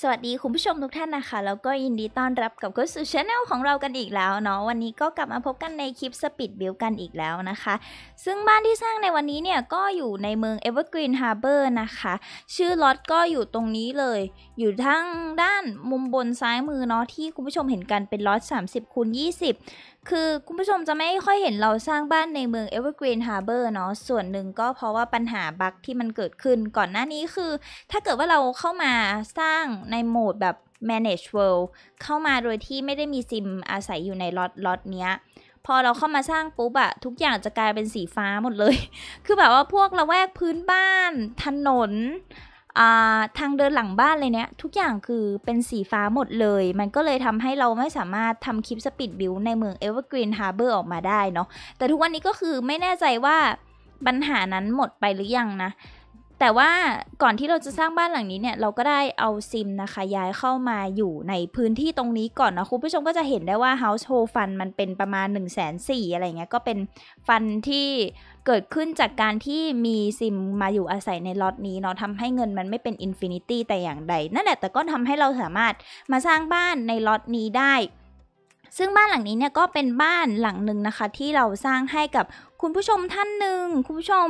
สวัสดีคุณผู้ชมทุกท่านนะคะ แล้วก็ยินดีต้อนรับกับก็สู่ช anel ของเรากันอีกแล้วเนาะ วันนี้ก็กลับมาพบกันในคลิปสปีดบิลกันอีกแล้วนะคะ ซึ่งบ้านที่สร้างในวันนี้เนี่ย ก็อยู่ในเมือง Evergreen Harbor นะคะ ชื่อล็อตก็อยู่ตรงนี้เลย อยู่ทางด้านมุมบนซ้ายมือเนาะ ที่คุณผู้ชมเห็นกันเป็นล็อต30คูณ20คือคุณผู้ชมจะไม่ค่อยเห็นเราสร้างบ้านในเมือง Evergreen Harbor เนาะส่วนหนึ่งก็เพราะว่าปัญหาบั๊กที่มันเกิดขึ้นก่อนหน้านี้คือ ถ้าเกิดว่าเราเข้ามาสร้างในโหมดแบบ manage world เข้ามาโดยที่ไม่ได้มีซิมอาศัยอยู่ในล็อตล็อตเนี้ย พอเราเข้ามาสร้างปุ๊บอะทุกอย่างจะกลายเป็นสีฟ้าหมดเลย คือแบบว่าพวกระแวกพื้นบ้านถนนทางเดินหลังบ้านเลยเนี่ยทุกอย่างคือเป็นสีฟ้าหมดเลย มันก็เลยทำให้เราไม่สามารถทำคลิปสปิดบิวในเมืองเอเวอร์กรีนฮาร์เบอร์ออกมาได้เนาะแต่ทุกวันนี้ก็คือไม่แน่ใจว่าปัญหานั้นหมดไปหรือยังนะแต่ว่าก่อนที่เราจะสร้างบ้านหลังนี้เนี่ยเราก็ได้เอาซิมนะคะย้ายเข้ามาอยู่ในพื้นที่ตรงนี้ก่อนนะคุณผู้ชมก็จะเห็นได้ว่า Household Fund มันเป็นประมาณ 1 4 0 0 0สอะไรเงี้ยก็เป็นฟันที่เกิดขึ้นจากการที่มีซิม มาอยู่อาศัยในล็อตนี้เนาะทำให้เงินมันไม่เป็นอินฟินิตี้แต่อย่างใด นั่นแหละแต่ก็ทำให้เราสามารถมาสร้างบ้านในล็อตนี้ได้ซึ่งบ้านหลังนี้เนี่ยก็เป็นบ้านหลังหนึ่งนะคะที่เราสร้างให้กับคุณผู้ชมท่านหนึ่งคุณผู้ชม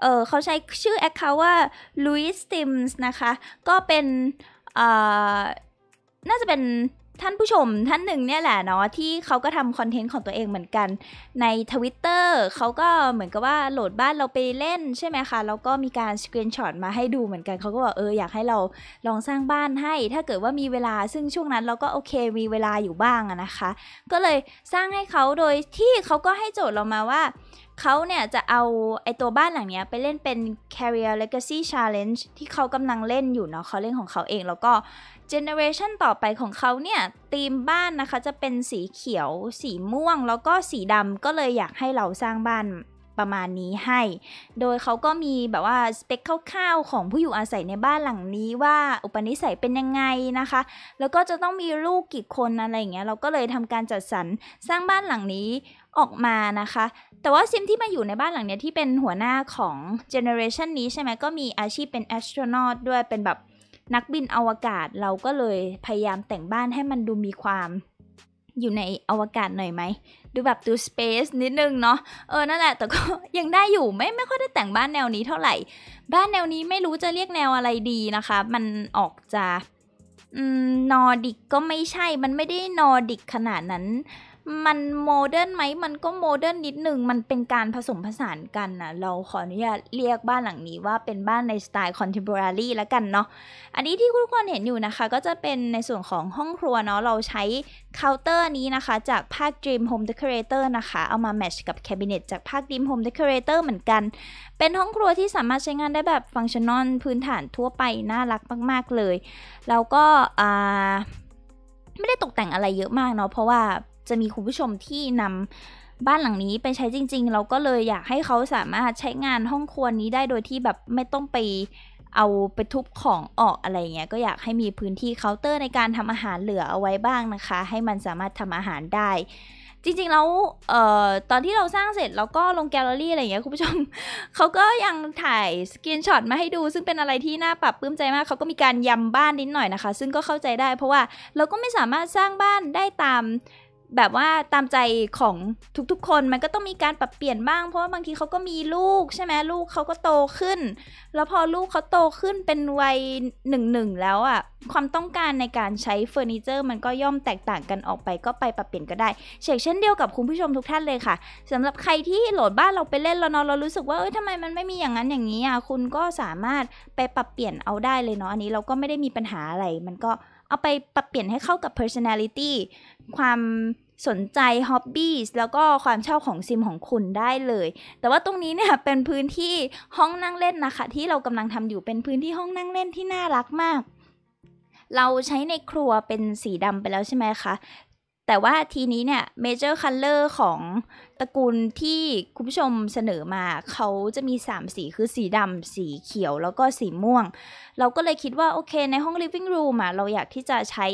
เเขาใช้ชื่อแอคเคาท์ว่า Louis Sims นะคะ ก็เป็นน่าจะเป็นท่านผู้ชม ท่านหนึ่งเนี่ยแหละเนาะที่เขาก็ทำคอนเทนต์ของตัวเองเหมือนกัน ใน Twitter เขาก็เหมือนกับว่าโหลดบ้านเราไปเล่นใช่ไหมคะแล้วก็มีการสกรีนช็อตมาให้ดูเหมือนกันเขาก็บอกเอออยากให้เราลองสร้างบ้านให้ ถ้าเกิดว่ามีเวลาซึ่งช่วงนั้นเราก็โอเคมีเวลาอยู่บ้างนะคะ ก็เลยสร้างให้เขาโดยที่เขาก็ให้โจทย์เรามาว่าเขาเนี่ยจะเอาไอตัวบ้านหลังเนี้ยไปเล่นเป็น Career Legacy Challenge ที่เขากำลังเล่นอยู่เนาะเขาเล่นของเขาเองแล้วก็เจเนอเรชันต่อไปของเขาเนี่ยธีมบ้านนะคะจะเป็นสีเขียวสีม่วง แล้วก็สีดำก็เลยอยากให้เราสร้างบ้านประมาณนี้ให้ โดยเขาก็มีแบบว่าสเปคคร่าวๆของผู้อยู่อาศัยในบ้านหลังนี้ว่าอุปนิสัยเป็นยังไงนะคะ แล้วก็จะต้องมีลูกกี่คนอะไรอย่างเงี้ยเราก็เลยทำการจัดสรรสร้างบ้านหลังนี้ออกมานะคะ แต่ว่าซิมที่มาอยู่ในบ้านหลังเนี้ยที่เป็นหัวหน้าของเจเนอเรชันนี้ใช่ไหมก็มีอาชีพเป็นแอสโทรนอตด้วยเป็นแบบนักบินอวกาศเราก็เลยพยายามแต่งบ้านให้มันดูมีความ อยู่ในอวกาศหน่อยไหมดูแบบดูสเปซนิดนึงเนาะเออนั่นแหละ แต่ก็ยังได้อยู่ไม่ไม่ค่อยได้แต่งบ้านแนวนี้เท่าไหร่ บ้านแนวนี้ไม่รู้จะเรียกแนวอะไรดีนะคะ มันออกจะนอร์ดิกก็ไม่ใช่ มันไม่ได้นอร์ดิกขนาดนั้นมันโมเดิร์นไหมมันก็โมเดิร์นนิดหนึ่งมันเป็นการผสมผสานกันนะเราขออนุญาตเรียกบ้านหลังนี้ว่าเป็นบ้านในสไตล์คอนเทมพอรารีแล้วกันเนาะ อันนี้ที่ทุกคนเห็นอยู่นะคะก็จะเป็นในส่วนของห้องครัวเนาะ เราใช้เคาน์เตอร์นี้นะคะจากภาค Dream Home Decorator นะคะ เอามาแมชกับแคบิเนตจากภาค Dream Home Decorator เหมือนกัน เป็นห้องครัวที่สามารถใช้งานได้แบบฟังชั่นอลพื้นฐานทั่วไปน่ารักมากๆเลย แล้วก็ไม่ได้ตกแต่งอะไรเยอะมากเนาะ เพราะว่าจะมีคุณผู้ชมที่นำบ้านหลังนี้ไปใช้จริง ๆ เราก็เลยอยากให้เขาสามารถใช้งานห้องครัวนี้ได้โดยที่แบบไม่ต้องไปเอาไปทุบของออกอะไรเงี้ย ก็อยากให้มีพื้นที่เคาน์เตอร์ ในการทำอาหารเหลือเอาไว้บ้างนะคะ ให้มันสามารถทำอาหารได้ จริงๆ แล้วเอ่อตอนที่เราสร้างเสร็จแล้วก็ลงแกลเลอรี่อะไรเงี้ยคุณผู้ชมเขาก็ยังถ่ายสกรีนช็อตมาให้ดู ซึ่งเป็นอะไรที่น่าปรับปลื้มใจมากเขาก็มีการยำบ้านนิดหน่อยนะคะซึ่งก็เข้าใจได้ เพราะว่าเราก็ไม่สามารถสร้างบ้านได้ตามแบบว่าตามใจของทุกๆคนมันก็ต้องมีการปรับเปลี่ยนบ้าง เพราะว่าบางทีเขาก็มีลูกใช่ไหมลูกเขาก็โตขึ้น แล้วพอลูกเขาโตขึ้นเป็นวัยหนึ่งหนึ่งแล้วอะ่ะความต้องการในการใช้เฟอร์นิเจอร์มันก็ย่อมแตกต่างกันออกไปก็ไปปรับเปลี่ยนก็ได้เช่นเช่นเดียวกับคุณผู้ชมทุกท่านเลยค่ะ สำหรับใครที่โหลดบ้านเราไปเล่นแล้วเนาะเรารู้สึกว่าเอ้ยทำไมมันไม่มีอย่างนั้นอย่างนี้อ่ะคุณก็สามารถไปปรับเปลี่ยนเอาได้เลยเนาะอันนี้เราก็ไม่ได้มีปัญหาอะไรมันก็เอาไปปรับเปลี่ยนให้เข้ากับ personality ความสนใจ hobbies แล้วก็ความชอบของซิมของคุณได้เลย แต่ว่าตรงนี้เนี่ยเป็นพื้นที่ห้องนั่งเล่นนะคะ ที่เรากำลังทำอยู่เป็นพื้นที่ห้องนั่งเล่นที่น่ารักมาก เราใช้ในครัวเป็นสีดำไปแล้วใช่ไหมคะแต่ว่าทีนี้เนี่ยเมเจอร์คัลเลอร์ของตระกูลที่คุณผู้ชมเสนอมา เขาจะมี 3 สี คือสีดำสีเขียว แล้วก็สีม่วง เราก็เลยคิดว่าโอเค ในห้อง living room อะเราอยากที่จะใช้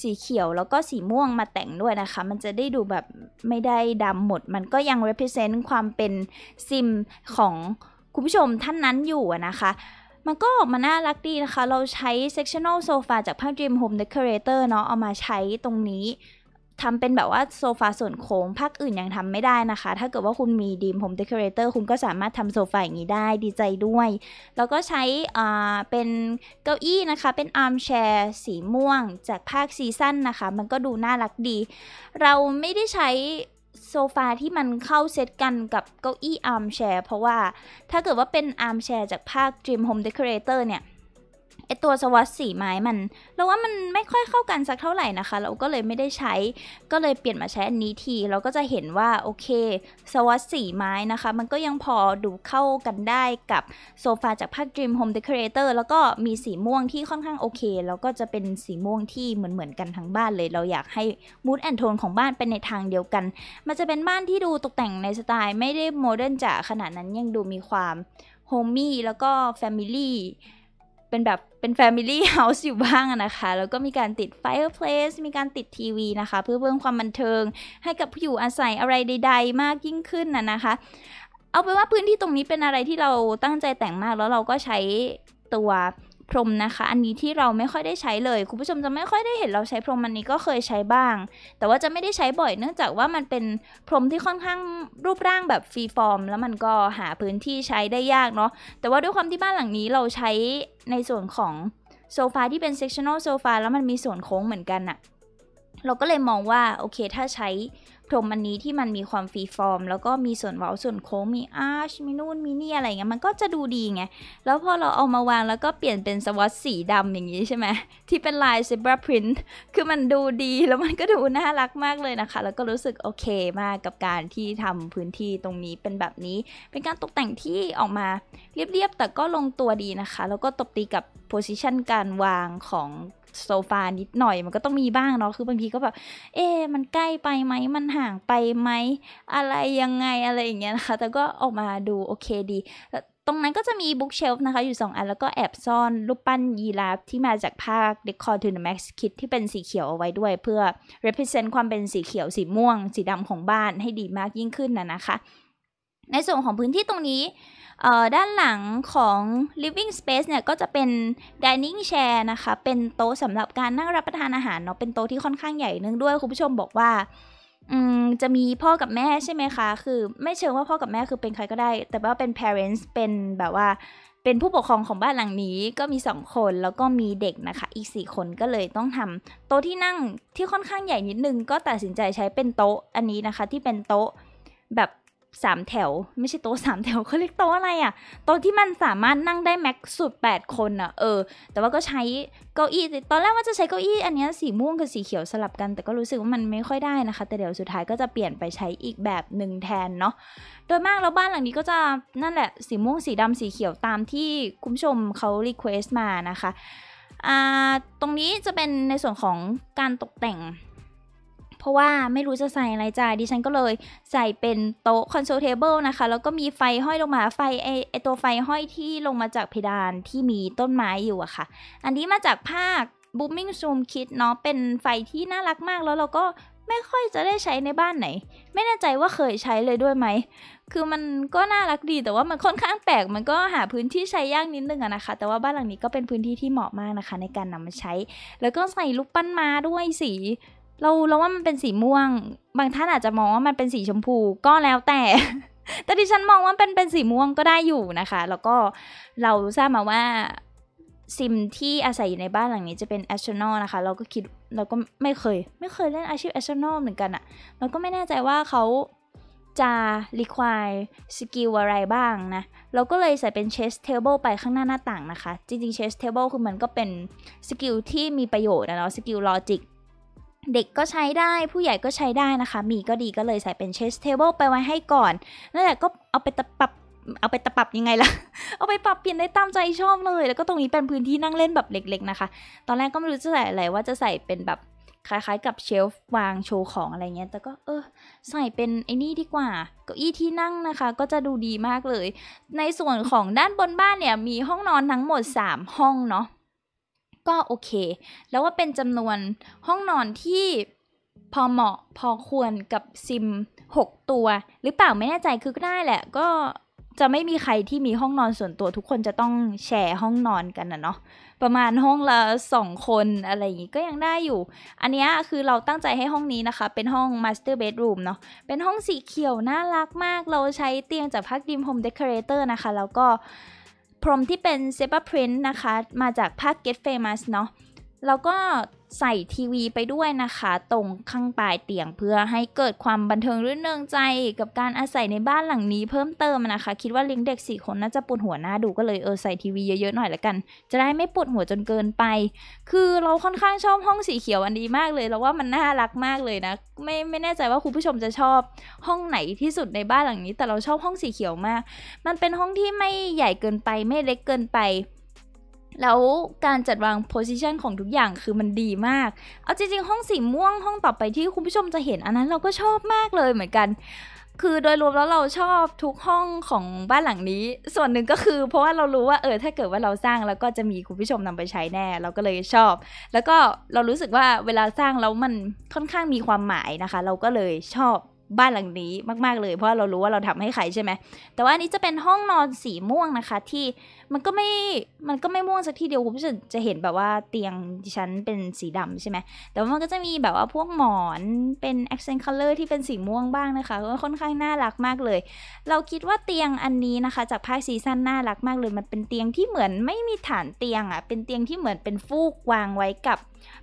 สีเขียวแล้วก็สีม่วงมาแต่งด้วยนะคะ มันจะได้ดูแบบไม่ได้ดำหมด มันก็ยัง represent ความเป็นซิมของคุณผู้ชมท่านนั้นอยู่นะคะ มันก็ออกมาน่ารักดีนะคะ เราใช้ sectional sofa จากภาค Dream Home Decorator เนาะเอามาใช้ตรงนี้ทำเป็นแบบว่าโซฟาส่วนโค้งภาคอื่นยังทำไม่ได้นะคะ ถ้าเกิดว่าคุณมีดีมโฮมเดคอเรเตอร์คุณก็สามารถทำโซฟาอย่างนี้ได้ดีใจด้วยแล้วก็ใช้อ่าเป็นเก้าอี้นะคะเป็นอาร์มแชร์สีม่วงจากภาคซีซั่นนะคะ มันก็ดูน่ารักดี เราไม่ได้ใช้โซฟาที่มันเข้าเซตกันกับเก้าอี้อาร์มแชร์เพราะว่าถ้าเกิดว่าเป็นอาร์มแชร์จากภาค Dream Home Decorator เนี่ยไอตัวสวอตสีไม้มัน เราว่ามันไม่ค่อยเข้ากันสักเท่าไหร่นะคะ เราก็เลยไม่ได้ใช้ ก็เลยเปลี่ยนมาใช้อันนี้ที เราก็จะเห็นว่า โอเค สวอตสีไม้นะคะมันก็ยังพอดูเข้ากันได้กับโซฟาจากภาค Dream Home Decorator แล้วก็มีสีม่วงที่ค่อนข้างโอเค แล้วก็จะเป็นสีม่วง ที่เหมือนเหมือนกันทั้งบ้านเลย เราอยากให้ mood and tone ของบ้านเป็นในทางเดียวกันมันจะเป็นบ้านที่ดูตกแต่งในสไตล์ไม่ได้โมเดิร์นจ๋าขนาดนั้นยังดูมีความโฮมี่แล้วก็แฟมิลี่เป็นแบบ เป็น Family House อยู่บ้างนะคะ แล้วก็มีการติด Fireplace มีการติดทีวีนะคะ เพื่อเพิ่มความบันเทิง ให้กับผู้อยู่อาศัยอะไรใดๆ มากยิ่งขึ้นน่ะนะคะ เอาเป็นว่าพื้นที่ตรงนี้เป็นอะไรที่เราตั้งใจแต่งมากแล้วเราก็ใช้ตัวพรมนะคะ อันนี้ที่เราไม่ค่อยได้ใช้เลย คุณผู้ชมจะไม่ค่อยได้เห็นเราใช้พรมอันนี้ก็เคยใช้บ้าง แต่ว่าจะไม่ได้ใช้บ่อยเนื่องจากว่ามันเป็นพรมที่ค่อนข้างรูปร่างแบบฟรีฟอร์ม แล้วมันก็หาพื้นที่ใช้ได้ยากเนาะแต่ว่าด้วยความที่บ้านหลังนี้เราใช้ในส่วนของโซฟาที่เป็น sectional โซฟาแล้วมันมีส่วนโค้งเหมือนกันอะเราก็เลยมองว่าโอเค ถ้าใช้พรมอันนี้ที่มันมีความฟรีฟอร์มแล้วก็มีส่วนเว้าส่วนโค้งมีอาร์ชมีนู่นมีนี่อะไรเงี้ยมันก็จะดูดีไง แล้วพอเราเอามาวางแล้วก็เปลี่ยนเป็นสวอตสีดำอย่างนี้ใช่ไหมที่เป็นลายเซบราพรินต์คือมันดูดีแล้วมันก็ดูน่ารักมากเลยนะคะ แล้วก็รู้สึกโอเคมากกับการที่ทำพื้นที่ตรงนี้เป็นแบบนี้เป็นการตกแต่งที่ออกมาเรียบๆ แต่ก็ลงตัวดีนะคะ แล้วก็ตบตีกับโพสิชันการวางของโซฟานิดหน่อยมันก็ต้องมีบ้างเนาะคือบางทีก็แบบ เอ๊มันใกล้ไปไหมมันห่างไปไหมอะไรยังไงอะไรอย่างเงี้ยนะคะแต่ก็ออกมาดูโอเคดี ตรงนั้นก็จะมีบุ๊กเชลฟ์นะคะอยู่ 2 อันแล้วก็แอบซ่อน รูปปั้นยีราฟที่มาจากภาคดคอร์ทูนแม็กซ์คิดที่เป็นสีเขียวเอาไว้ด้วย เพื่อ represent ความเป็นสีเขียวสีม่วงสีดำของบ้านให้ดีมากยิ่งขึ้นนะนะคะ ในส่วนของพื้นที่ตรงนี้ด้านหลังของ living space เนี่ยก็จะเป็น dining chair นะคะเป็นโต๊ะสำหรับการนั่งรับประทานอาหารเนาะเป็นโต๊ะที่ค่อนข้างใหญ่นึงด้วยคุณผู้ชมบอกว่า จะมีพ่อกับแม่ใช่ไหมคะ คือไม่เชิงว่าพ่อกับแม่คือเป็นใครก็ได้ แต่ว่าเป็น parents เป็นแบบว่าเป็นผู้ปกครองของบ้านหลังนี้ก็มี 2 คนแล้วก็มีเด็กนะคะอีก 4 คนก็เลยต้องทำ โต๊ะที่นั่งที่ค่อนข้างใหญ่นิดนึงก็ตัดสินใจใช้เป็นโต๊ะอันนี้นะคะที่เป็นโต๊ะแบบสามแถวไม่ใช่โต๊ะสามแถวเขาเรียกโต๊ะอะไรอะ่ะโต๊ะที่มันสามารถนั่งได้แม็กสุด 8 คนอะ่ะเออแต่ว่าก็ใช้เก้าอี้ตอนแรกว่าจะใช้เก้าอี้อันนี้สีม่วงกับสีเขียวสลับกัน แต่ก็รู้สึกว่ามันไม่ค่อยได้นะคะ แต่เดี๋ยวสุดท้ายก็จะเปลี่ยนไปใช้อีกแบบหนึ่งแทนเนาะโดยมากแล้วบ้านหลังนี้ก็จะนั่นแหละ สีม่วงสีดำสีเขียวตามที่คุณผู้ชมเขารีเควสต์มานะคะอ่าตรงนี้จะเป็นในส่วนของการตกแต่งราะว่าไม่รู้จะใส่อะไรจ้าดิฉันก็เลยใส่เป็นโต๊ะคอนโซลเทเบิลนะคะ แล้วก็มีไฟห้อยลงมาไฟไอไอตัวไฟห้อยที่ลงมาจากเพดานที่มีต้นไม้อยู่อะค่ะ อันนี้มาจากภาค Booming Zoom Kit เนาะ เป็นไฟที่น่ารักมากแล้วเราก็ไม่ค่อยจะได้ใช้ในบ้านไหน ไม่แน่ใจว่าเคยใช้เลยด้วยไหม คือมันก็น่ารักดีแต่ว่ามันค่อนข้างแปลก มันก็หาพื้นที่ใช้ยากนิดนึงอะนะคะ แต่ว่าบ้านหลังนี้ก็เป็นพื้นที่ที่เหมาะมากนะคะ ในการนำมาใช้ แล้วก็ใส่ลูกปั้นมาด้วยสีเราเราว่ามันเป็นสีม่วง บางท่านอาจจะมองว่ามันเป็นสีชมพู ก็แล้วแต่ แต่ดิฉันมองว่าเป็นเป็นสีม่วงก็ได้อยู่นะคะ แล้วก็เราทราบมาว่าซิมที่อาศัยอยู่ในบ้านหลังนี้จะเป็นแอชโน n นะคะ เราก็คิดเราก็ไม่เคย ไม่เคยเล่นอาชีพแอชโน n เหมือนกันอะเราก็ไม่แน่ใจว่าเขาจะ require สกิลอะไรบ้างนะ เราก็เลยใส่เป็น chess table ไปข้างหน้าหน้าต่างนะคะ จริงๆ chess table คือมันก็เป็นสกิลที่มีประโยชน์นะเนาะ สกิลลอจิกเด็กก็ใช้ได้ผู้ใหญ่ก็ใช้ได้นะคะ มีก็ดีก็เลยใส่เป็นเชสเทเบิลไปไว้ให้ก่อน นั่นแหละก็เอาไปตะปับเอาไปตะปับยังไงล่ะเอาไปปรับเปลี่ยนได้ตามใจชอบเลย แล้วก็ตรงนี้เป็นพื้นที่นั่งเล่นแบบเล็กๆนะคะ ตอนแรกก็ไม่รู้จะใส่อะไรว่าจะใส่เป็นแบบคล้ายๆ กับเชลฟ์วางโชว์ของอะไรเงี้ย แต่ก็เออใส่เป็นไอ้นี่ดีกว่าเก้าอี้ที่นั่งนะคะ ก็จะดูดีมากเลย ในส่วนของด้านบนบ้านเนี่ยมีห้องนอนทั้งหมด 3 ห้องเนาะก็โอเค แล้วว่าเป็นจำนวนห้องนอนที่พอเหมาะพอควรกับซิม6ตัว หรือเปล่าไม่แน่ใจคือก็ได้แหละ ก็จะไม่มีใครที่มีห้องนอนส่วนตัวทุกคนจะต้องแชร์ห้องนอนกันนะเนาะประมาณห้องละสองคนอะไรอย่างงี้ก็ยังได้อยู่ อันนี้คือเราตั้งใจให้ห้องนี้นะคะ เป็นห้อง master bedroom เนาะเป็นห้องสีเขียวน่ารักมากเราใช้เตียงจากพักดิมโฮมเดคอเรเตอร์นะคะ แล้วก็พรมที่เป็นเซปร์พรินต์นะคะ มาจากภาคเกตเฟมัสเนาะแล้วก็ใส่ทีวีไปด้วยนะคะ ตรงข้างปลายเตียงเพื่อให้เกิดความบันเทิงรื่นเริงใจ กับการอาศัยในบ้านหลังนี้เพิ่มเติมนะคะ คิดว่าเลี้ยงเด็กสี่คนน่าจะปวดหัวหน้าดูก็เลยเออ ใส่ทีวีเยอะๆหน่อยละกัน จะได้ไม่ปวดหัวจนเกินไป คือเราค่อนข้างชอบห้องสีเขียวอันนี้มากเลยเราว่ามันน่ารักมากเลยนะ ไม่ไม่แน่ใจว่าคุณผู้ชมจะชอบห้องไหนที่สุดในบ้านหลังนี้ แต่เราชอบห้องสีเขียวมาก มันเป็นห้องที่ไม่ใหญ่เกินไปไม่เล็กเกินไปแล้วการจัดวางโพสิชันของทุกอย่างคือมันดีมาก เอาจริงๆ ห้องสีม่วงห้องต่อไปที่คุณผู้ชมจะเห็นอันนั้นเราก็ชอบมากเลยเหมือนกัน คือโดยรวมแล้วเราชอบทุกห้องของบ้านหลังนี้ ส่วนหนึ่งก็คือเพราะว่าเรารู้ว่าเออถ้าเกิดว่าเราสร้างแล้วก็จะมีคุณผู้ชมนำไปใช้แน่ เราก็เลยชอบ แล้วก็เรารู้สึกว่าเวลาสร้างแล้วมันค่อนข้างมีความหมายนะคะ เราก็เลยชอบบ้านหลังนี้ มากๆเลย เพราะเรารู้ว่าเราทำให้ใครใช่ไหม แต่ว่านี้จะเป็นห้องนอนสีม่วงนะคะ ที่มันก็ไม่ มันก็ไม่ม่วงสักทีเดียวคุณผู้ชมจะเห็นแบบว่าเตียงดิฉันเป็นสีดำใช่ไหมแต่ว่ามันก็จะมีแบบว่าพวกหมอนเป็น accent color ที่เป็นสีม่วงบ้างนะคะก็ค่อนข้างน่ารักมากเลย เราคิดว่าเตียงอันนี้นะคะจากภาคซีซั่นน่ารักมากเลย มันเป็นเตียงที่เหมือนไม่มีฐานเตียงอะ่ะ เป็นเตียงที่เหมือนเป็นฟูกวางไว้กับ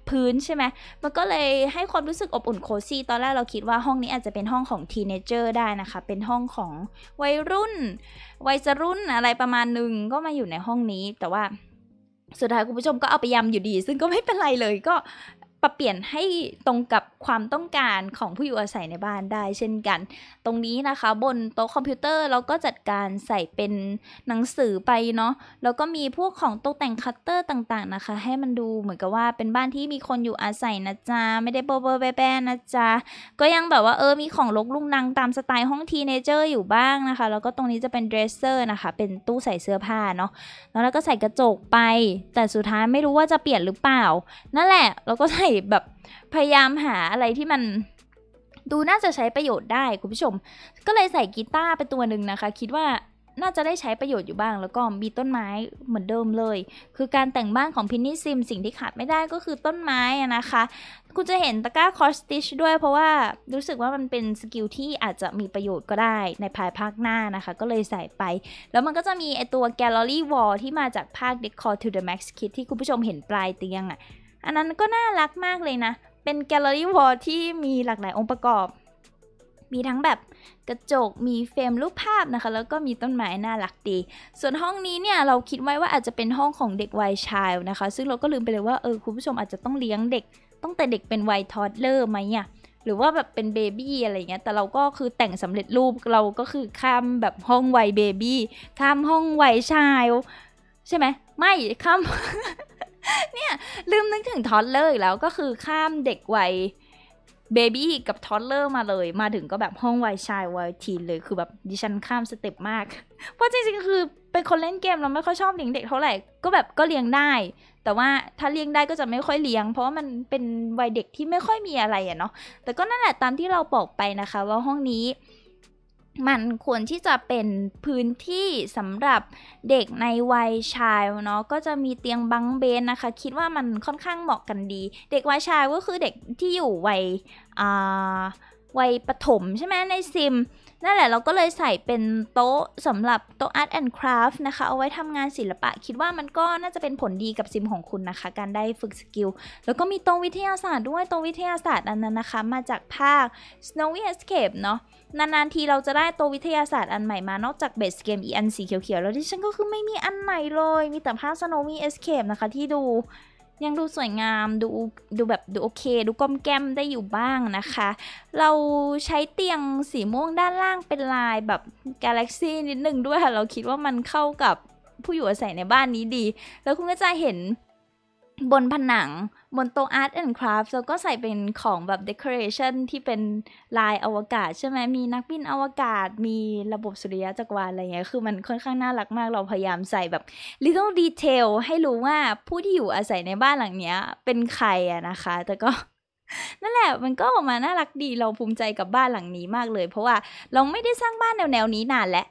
พื้นใช่ไหมมันก็เลยให้ความรู้สึกอบอุ่นโคซี่ตอนแรกเราคิดว่าห้องนี้อาจจะเป็นห้องของทีเนเจอร์ได้นะคะ เป็นห้องของวัยรุ่น วัยรุ่นอะไรประมาณหนึ่งก็มาอยู่ในห้องนี้แต่ว่าสุดท้ายคุณผู้ชมก็เอาไปยำอยู่ดี ซึ่งก็ไม่เป็นไรเลยก็ปรับเปลี่ยนให้ตรงกับความต้องการของผู้อยู่อาศัยในบ้านได้เช่นกัน ตรงนี้นะคะ บนโต๊ะคอมพิวเตอร์ เราก็จัดการใส่เป็นหนังสือไปเนาะ แล้วก็มีพวกของตกแต่งคัตเตอร์ต่างๆนะคะให้มันดูเหมือนกับว่าเป็นบ้านที่มีคนอยู่อาศัยนะจ๊ะ ไม่ได้เบอร์เบอร์แบๆนะจ๊ะ ก็ยังแบบว่าเออ มีของลกลุงนังตามสไตล์ห้องทีเนเจอร์อยู่บ้างนะคะ แล้วก็ตรงนี้จะเป็นเดรสเซอร์นะคะ เป็นตู้ใส่เสื้อผ้าเนาะ แล้วเราก็ใส่กระจกไป แต่สุดท้ายไม่รู้ว่าจะเปลี่ยนหรือเปล่า นั่นแหละ เราก็ใส่แบบพยายามหาอะไรที่มันดูน่าจะใช้ประโยชน์ได้คุณผู้ชม ก็เลยใส่กีตาร์ไปตัวหนึ่งนะคะ คิดว่าน่าจะได้ใช้ประโยชน์อยู่บ้าง แล้วก็มีต้นไม้เหมือนเดิมเลยคือการแต่งบ้านของพินนี่ซิมสิ่งที่ขาดไม่ได้ก็คือต้นไม้นะคะ คุณจะเห็นตะกร้าคอสติชด้วยเพราะว่ารู้สึกว่ามันเป็นสกิลที่อาจจะมีประโยชน์ก็ได้ในภายภาคหน้านะคะ ก็เลยใส่ไป แล้วมันก็จะมีไอตัวแกลเลอรี่วอลที่มาจากภาค Decor to the Max Kit ที่คุณผู้ชมเห็นปลายเตียงอะ่ะอันนั้นก็น่ารักมากเลยนะ เป็นแกลเลอรี่วอลที่มีหลากหลายองค์ประกอบ มีทั้งแบบกระจก มีเฟรม รูปภาพนะคะ แล้วก็มีต้นไม้น่ารักดี ส่วนห้องนี้เนี่ย เราคิดไว้ว่าอาจจะเป็นห้องของเด็กวัยชายนะคะ ซึ่งเราก็ลืมไปเลยว่า เออ คุณผู้ชมอาจจะต้องเลี้ยงเด็กตั้งแต่เด็กเป็นวัยทอดเลอร์ไหมอะหรือว่าแบบเป็นเบบี้อะไรเงี้ย แต่เราก็คือแต่งสำเร็จรูปเราก็คือข้ามแบบห้องวัยเบบี้ข้ามห้องวัยชาย ใช่ไหม ไม่ข้ามเนี่ยลืมนึกถึงทอสเลอร์แล้วก็คือข้ามเด็กวัยเบบี้กับทอสเลอร์มาเลย มาถึงก็แบบห้องวัยชายวัยทีนเลยคือแบบดิฉันข้ามสเต็ปมาก เพราะจริงๆคือเป็นคนเล่นเกมเราไม่ค่อยชอบเลี้ยงเด็กเท่าไหร่ก็แบบก็เลี้ยงได้ แต่ว่าถ้าเลี้ยงได้ก็จะไม่ค่อยเลี้ยง เพราะว่ามันเป็นวัยเด็กที่ไม่ค่อยมีอะไรอะเนาะแต่ก็นั่นแหละตามที่เราบอกไปนะคะ ว่าห้องนี้มันควรที่จะเป็นพื้นที่สำหรับเด็กในวัยชายเนาะก็จะมีเตียงบังเบนนะคะ คิดว่ามันค่อนข้างเหมาะกันดี เด็กวัยชายก็คือเด็กที่อยู่วัยวัยประถมใช่ไหมในซิมนั่นแหละเราก็เลยใส่เป็นโต๊ะสำหรับ โต๊ะ Art and Craft นะคะ เอาไว้ทำงานศิลปะคิดว่ามันก็น่าจะเป็นผลดีกับซิมของคุณนะคะ การได้ฝึกสกิล แล้วก็มีโต๊ะวิทยาศาสตร์ด้วยโต๊ะวิทยาศาสตร์อันนั้นนะคะ มาจากภาค Snowy Escape เนาะนานๆทีเราจะได้โต๊ะวิทยาศาสตร์อันใหม่มานอกจากเบสเกมอีอันสีเขียวๆ แล้วที่ฉันก็คือไม่มีอันไหนเลยมีแต่ภาค Snowy Escape นะคะที่ดูยังดูสวยงาม ดูดูแบบดูโอเค ดูก้มแก้มได้อยู่บ้างนะคะ เราใช้เตียงสีม่วงด้านล่างเป็นลายแบบกาแล็กซี่นิดนึงด้วยค่ะ เราคิดว่ามันเข้ากับผู้อยู่อาศัยในบ้านนี้ดี แล้วคุณก็จะเห็นบนผนังบนโต๊ะตแอนด์คราฟตแล้วก็ใส่เป็นของแบบเดคอเรชันที่เป็นลายอวกาศใช่ไหมมีนักบินอวกาศ มีระบบสุริยะจักรวาลอะไรเงี้ยคือมันค่อนข้างน่ารักมากเราพยายามใส่แบบิตเติ้ลดีเทลให้รู้ว่าผู้ที่อยู่อาศัยในบ้านหลังเนี้ยเป็นใครอะนะคะ แต่ก็นั่นแหละมันก็ออกมาน่ารักดีเราภูมิใจกับบ้านหลังนี้มากเลย เพราะว่าเราไม่ได้สร้างบ้านแนวแนวนี้นานแล้ว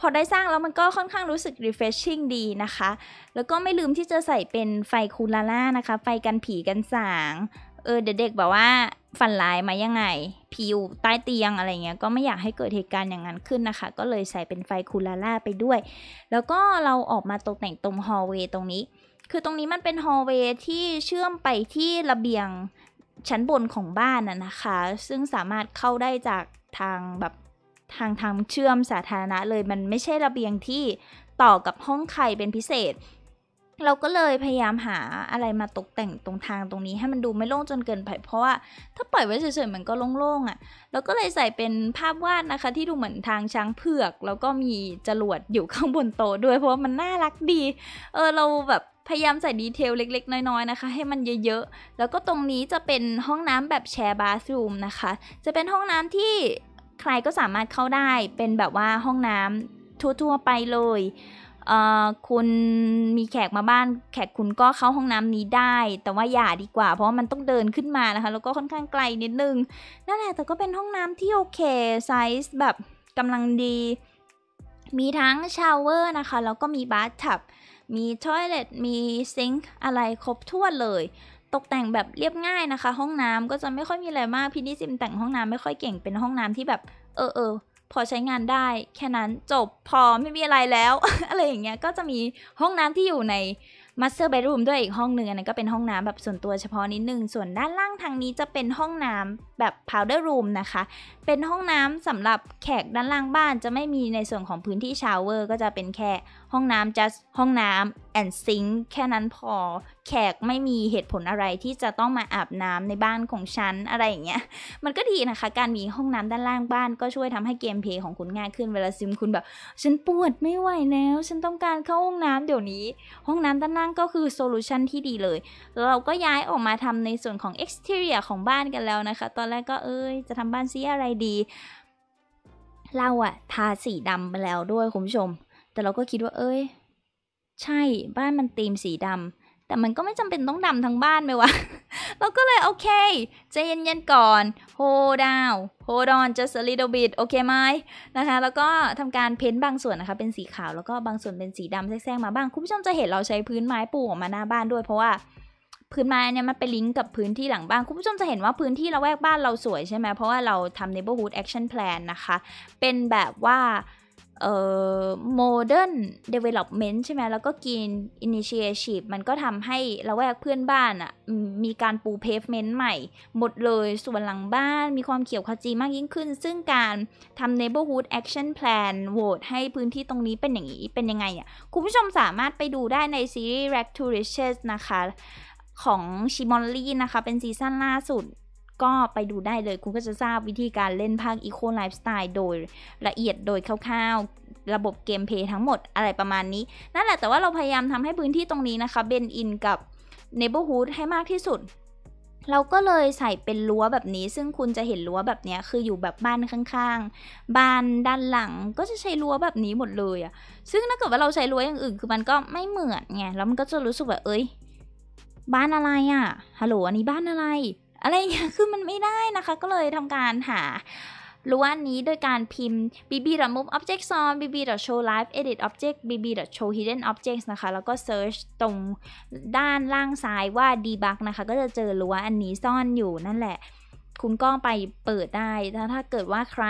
พอได้สร้างแล้วมันก็ค่อนข้างรู้สึก refreshing ดีนะคะ แล้วก็ไม่ลืมที่จะใส่เป็นไฟคูลาล่านะคะ ไฟกันผีกันสางเออเด็กๆแบบว่าฝันร้ายมายังไงผิวใต้เตียงอะไรเงี้ย ก็ไม่อยากให้เกิดเหตุการณ์อย่างนั้นขึ้นนะคะ ก็เลยใส่เป็นไฟคูลาล่าไปด้วย แล้วก็เราออกมาตกแต่งตรงฮอลเวย์ตรงนี้ คือตรงนี้มันเป็นฮอลเวย์ที่เชื่อมไปที่ระเบียงชั้นบนของบ้านน่ะนะคะ ซึ่งสามารถเข้าได้จากทางแบบทางทางเชื่อมสาธารณะเลยมันไม่ใช่ระเบียงที่ต่อกับห้องใครเป็นพิเศษ เราก็เลยพยายามหาอะไรมาตกแต่งตรงทางตรงนี้ให้มันดูไม่โล่งจนเกินไปเพราะว่าถ้าปล่อยไว้เฉยๆมันก็โล่งๆอะ่ะแล้วก็เลยใส่เป็นภาพวาดนะคะ ที่ดูเหมือนทางช้างเผือก แล้วก็มีจรวดอยู่ข้างบนโต๊ะด้วยเพราะว่ามันน่ารักดีเออเราแบบพยายามใส่ดีเทลเล็ก ๆ น้อยๆนะคะ ให้มันเยอะๆแล้วก็ตรงนี้จะเป็นห้องน้ำแบบแชร์บาร์รูมนะคะจะเป็นห้องน้ำที่ใครก็สามารถเข้าได้เป็นแบบว่าห้องน้ำทั่วๆไปเลยเคุณมีแขกมาบ้านแขกคุณก็เข้าห้องน้ำนี้ได้ แต่ว่าอย่าดีกว่าเพราะมันต้องเดินขึ้นมานะคะแล้วก็ค่อนข้างไกลนิดนึง นั่นแหละแต่ก็เป็นห้องน้ำที่โอเค ไซส์แบบ กำลังดี มีทั้งชาวเวอร์นะคะแล้วก็มีบาร์ทับ มีทอยเลทมีซิงค์อะไรครบถ้วนเลยตกแต่งแบบเรียบง่ายนะคะ ห้องน้ำก็จะไม่ค่อยมีอะไรมาก พี่นิซิมแต่งห้องน้ำไม่ค่อยเก่งเป็นห้องน้ำที่แบบเออเออพอใช้งานได้ แค่นั้นจบพอไม่มีอะไรแล้วอะไรอย่างเงี้ยก็จะมีห้องน้ำที่อยู่ในมาสเตอร์เบดรูมด้วยอีกห้องหนึ่งอันนั้นก็เป็นห้องน้ำแบบส่วนตัวเฉพาะนิดนึงส่วนด้านล่างทางนี้จะเป็นห้องน้ำแบบพาวเดอร์รูมนะคะเป็นห้องน้ำสำหรับแขกด้านล่างบ้านจะไม่มีในส่วนของพื้นที่ชาวเวอร์ ก็จะเป็นแค่ห้องน้ำ just ห้องน้ำ and sink แค่นั้นพอแขกไม่มีเหตุผลอะไรที่จะต้องมาอาบน้ำในบ้านของฉัน อะไรอย่างเงี้ยมันก็ดีนะคะ การมีห้องน้ำด้านล่างบ้านก็ช่วยทำให้เกมเพย์ของคุณง่ายขึ้น เวลาซิมคุณแบบ ฉันปวดไม่ไหวแล้วฉันต้องการเข้าห้องน้ำเดี๋ยวนี้ ห้องน้ำด้านล่างก็คือโซลูชันที่ดีเลยแล้วเราก็ย้ายออกมาทำในส่วนของ exterior ของบ้านกันแล้วนะคะ ตอนแรกก็เอ้ย จะทำบ้านซีอะไรดี เราอะทาสีดำไปแล้วด้วยคุณผู้ชม แต่เราก็คิดว่า เอ้ยใช่บ้านมันตีมสีดำ แต่มันก็ไม่จำเป็นต้องดำทั้งบ้านไหมวะ เราก็เลยโอเคใจเย็นๆก่อนโฮดาวโฮดอนจะสลิดบิดโอเคไหมนะคะแล้วก็ทำการเพ้นบางส่วนนะคะเป็นสีขาว แล้วก็บางส่วนเป็นสีดำแทรกๆมาบ้าง คุณผู้ชมจะเห็นเราใช้พื้นไม้ปูออกมาหน้าบ้านด้วยเพราะว่าพื้นไม้เนี่ยมันไปลิงก์กับพื้นที่หลังบ้าน คุณผู้ชมจะเห็นว่าพื้นที่ละแวกบ้านเราสวยใช่ไหมเพราะว่าเราทำ neighborhood action plan นะคะ เป็นแบบว่าเอ่อ modern development ใช่ไหมแล้วก็กิน initiative มันก็ทำให้ละแวกเพื่อนบ้านอะ่ะมีการปู pavement ใหม่ หมดเลยส่วนหลังบ้านมีความเขียวขจีมากยิ่งขึ้น ซึ่งการทำ neighborhood action plan โหวตให้พื้นที่ตรงนี้เป็นอย่างนี้เป็นยังไงอ่ะคุณผู้ชมสามารถไปดูได้ในซีรีส์ Rack to Riches นะคะของชิมอนลี่นะคะ เป็นซีซั่นล่าสุด ก็ไปดูได้เลยคุณก็จะทราบวิธีการเล่นภาค Eco Lifestyle โดยละเอียดโดยคร่าวๆ ระบบเกมเพย์ทั้งหมดอะไรประมาณนี้ นั่นแหละ แต่ว่าเราพยายามทำให้พื้นที่ตรงนี้นะคะเบนอินกับ Neighborhood ให้มากที่สุด เราก็เลยใส่เป็นรั้วแบบนี้ ซึ่งคุณจะเห็นรั้วแบบนี้ คืออยู่แบบบ้านข้างๆ บ้านด้านหลังก็จะใช้รั้วแบบนี้หมดเลยอะซึ่งถ้าเกิดว่าเราใช้รั้วอย่างอื่นคือมันก็ไม่เหมือนไงแล้วมันก็จะรู้สึกแบบเอ้ยบ้านอะไรอะ่ะ ฮัลโหล อันนี้บ้านอะไร อะไรอย่างเงี้ยคือมันไม่ได้นะคะ ก็เลยทำการหาล้วนนี้โดยการพิมพ์ bb.move objects on bb.show live edit object bb.show hidden objects นะคะ แล้วก็ search ตรงด้านล่างซ้ายว่า debug นะคะ ก็จะเจอล้วนอันนี้ซ่อนอยู่นั่นแหละ คุณก็ไปเปิดได้ถ้าถ้าเกิดว่าใคร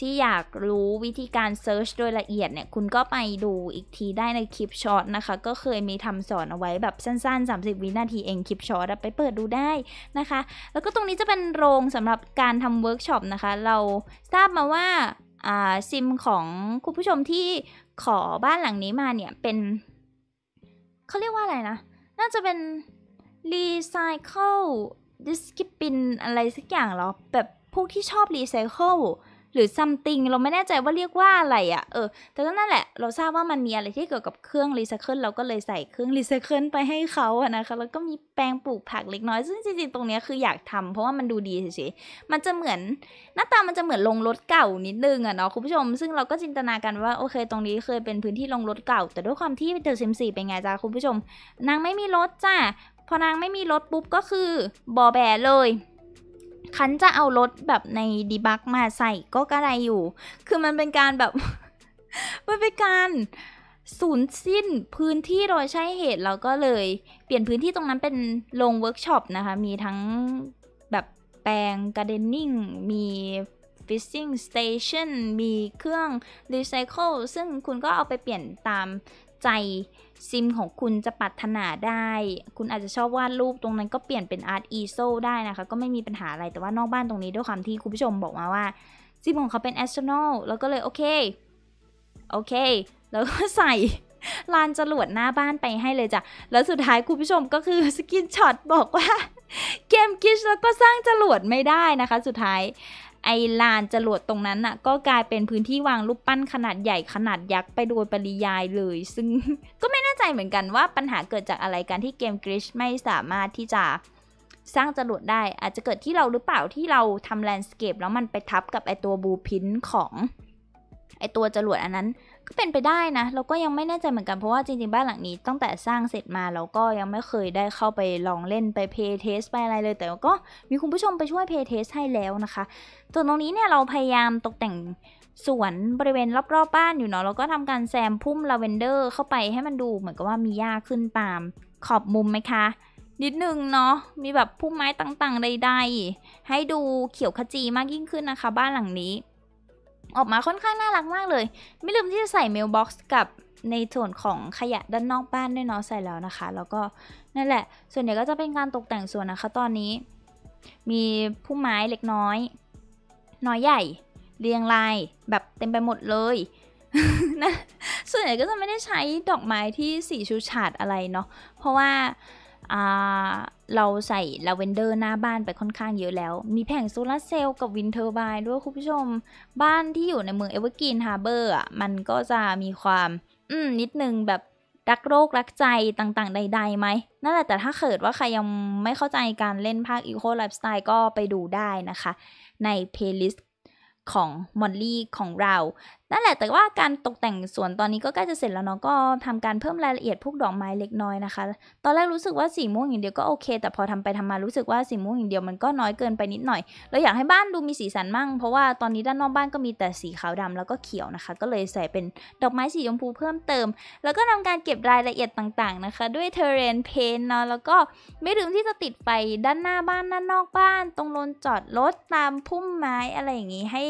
ที่อยากรู้วิธีการเซิร์ชโดยละเอียดเนี่ย คุณก็ไปดูอีกทีได้ในคลิปช็อตนะคะ ก็เคยมีทำสอนเอาไว้แบบสั้นๆ 30 วินาทีเองคลิปช็อตไปเปิดดูได้นะคะ แล้วก็ตรงนี้จะเป็นโรงสำหรับการทำเวิร์กช็อปนะคะ เราทราบมาว่า ซิมของคุณผู้ชมที่ขอบ้านหลังนี้มาเนี่ย เป็น เขาเรียกว่าอะไรนะ น่าจะเป็นรีไซเคิลดิสกิปินอะไรสักอย่างหรอ แบบพวกที่ชอบรีไซเคิลหรือซัมติงเราไม่แน่ใจว่าเรียกว่าอะไรอะ่ะเออแต่ก็นั่นแหละเราทราบว่ามันมีอะไรที่เกี่ยวกับเครื่องรีไซเคิลเราก็เลยใส่เครื่องรีไซเคิลไปให้เขาอะนะคะแล้วก็มีแปลงปลูกผักเล็กน้อยซึ่งจริงๆ ตรงนี้คืออยากทำ เพราะว่ามันดูดีเฉยๆมันจะเหมือนหน้าตามันจะเหมือนลงรถเก่านิดนึงอะเนาะคุณผู้ชม ซึ่งเราก็จินตนาการว่าโอเคตรงนี้เคยเป็นพื้นที่ลงรถเก่าแต่ด้วยความที่เธอเซิมซีเป็นไงจ้าคุณผู้ชมนางไม่มีรถจ้าพอนางไม่มีรถปุ๊บก็คือบอแบเลยคันจะเอารถแบบในดีบักมาใส่ก็กระไรอยู่ คือมันเป็นการแบบมันเป็นการสูญสิ้นพื้นที่โดยใช่เหตุเราก็เลย เปลี่ยนพื้นที่ตรงนั้นเป็นโรงเวิร์กช็อปนะคะ มีทั้งแบบแปลงการะเดนนิ่ง มีฟิชชิ่งสเตชันมีเครื่องรีไซเคิล ซึ่งคุณก็เอาไปเปลี่ยนตามใจซิมของคุณจะปราถนาได้ คุณอาจจะชอบวาดรูปตรงนั้นก็เปลี่ยนเป็นอาร์ตอีโซได้นะคะ ก็ไม่มีปัญหาอะไรแต่ว่านอกบ้านตรงนี้ด้วยความที่คุณผู้ชมบอกมาว่าซิมของเขาเป็นแอสโตรนอลแล้วก็เลยโอเค โอเค แล้วก็ใส่ลานจรวดหน้าบ้านไปให้เลยจ้ะ แล้วสุดท้ายคุณผู้ชมก็คือสกินช็อตบอกว่าเกมกิชแล้วก็สร้างจรวดไม่ได้นะคะสุดท้ายไอลานจรวดตรงนั้นน่ะ ก็กลายเป็นพื้นที่วางรูปปั้นขนาดใหญ่ขนาดยักษ์ไปโดยปริยายเลย ซึ่งก็ไม่แน่ใจเหมือนกันว่าปัญหาเกิดจากอะไรการที่เกมกริชไม่สามารถที่จะสร้างจรวดได้ อาจจะเกิดที่เราหรือเปล่าที่เราทำแลนด์สเคปแล้วมันไปทับกับไอตัวบูพินของไอตัวจรวดอันนั้นก็เป็นไปได้นะ เราก็ยังไม่แน่ใจเหมือนกัน เพราะว่าจริงๆ บ้านหลังนี้ตั้งแต่สร้างเสร็จมาเราก็ยังไม่เคยได้เข้าไปลองเล่นไปเพย์เทสไปอะไรเลยแต่ก็มีคุณผู้ชมไปช่วยเพย์เทสให้แล้วนะคะส่วนตรงนี้เนี่ยเราพยายามตกแต่งสวนบริเวณรอบๆ บ้านอยู่เนาะแล้วก็ทำการแซมพุ่มลาเวนเดอร์เข้าไปให้มันดูเหมือนกับว่ามีหญ้าขึ้นตามขอบมุมไหมคะ นิดนึงเนาะมีแบบพุ่มไม้ต่างๆใดๆให้ดูเขียวขจีมากยิ่งขึ้นนะคะ บ้านหลังนี้ออกมาค่อนข้างน่ารักมากเลย ไม่ลืมที่จะใส่เมลบ็อกซ์กับในส่วนของขยะด้านนอกบ้านด้วยเนาะใส่แล้วนะคะ แล้วก็นั่นแหละ ส่วนใหญ่ก็จะเป็นการตกแต่งส่วนนะคะ ตอนนี้ มีพุ่มไม้เล็กน้อย น้อยใหญ่ เรียงรายแบบเต็มไปหมดเลยนะ ส่วนใหญ่ก็จะไม่ได้ใช้ดอกไม้ที่สีชูฉาดอะไรเนาะ เพราะว่าเราใส่ลาเวนเดอร์หน้าบ้านไปค่อนข้างเยอะแล้ว มีแผงโซลาเซลล์กับวินเทอร์บายด้วยคุณผู้ชม บ้านที่อยู่ในเมืองเอเวอร์กรีนฮาร์เบอร์อ่ะ มันก็จะมีความ อืม นิดนึงแบบรักโรครักใจต่างๆใด ๆ ไหม นั่นแหละ แต่ถ้าเกิดว่าใครยังไม่เข้าใจการเล่นภาคอีโคไลฟ์สไตล์ก็ไปดูได้นะคะ ในเพลย์ลิสต์ของมอลลี่ของเรานั่นแหละแต่ว่าการตกแต่งสวนตอนนี้ก็ใกล้จะเสร็จแล้วเนาะก็ทำการเพิ่มรายละเอียดพวกดอกไม้เล็กน้อยนะคะตอนแรกรู้สึกว่าสีม่วงอย่างเดียวก็โอเคแต่พอทำไปทำมารู้สึกว่าสีม่วงอย่างเดียวมันก็น้อยเกินไปนิดหน่อย เราอยากให้บ้านดูมีสีสันมั่ง เพราะว่าตอนนี้ด้านนอกบ้านก็มีแต่สีขาวดำแล้วก็เขียวนะคะก็เลยใส่เป็นดอกไม้สีชมพูเพิ่มเติม แล้วก็ทำการเก็บรายละเอียดต่างๆนะคะ ด้วยเทเรนเพนเนาะแล้วก็ไม่ลืมที่จะติดไฟด้านหน้าบ้านด้านนอกบ้าน ตรงลนจอดรถตามพุ่มไม้อะไรอย่างงี้ให้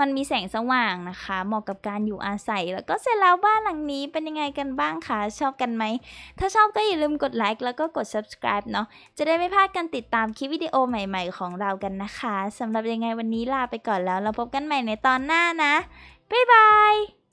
มันมีแสงสว่างนะคะเหมาะะกับการอยู่อาศัย แล้วก็เสร็จแล้วบ้านหลังนี้เป็นยังไงกันบ้างคะชอบกันไหม ถ้าชอบก็อย่าลืมกดไลค์แล้วก็กด subscribe เนาะจะได้ไม่พลาดการติดตามคลิปวิดีโอใหม่ๆของเรากันนะคะสำหรับยังไงวันนี้ลาไปก่อนแล้ว เราพบกันใหม่ในตอนหน้านะ บ๊ายบาย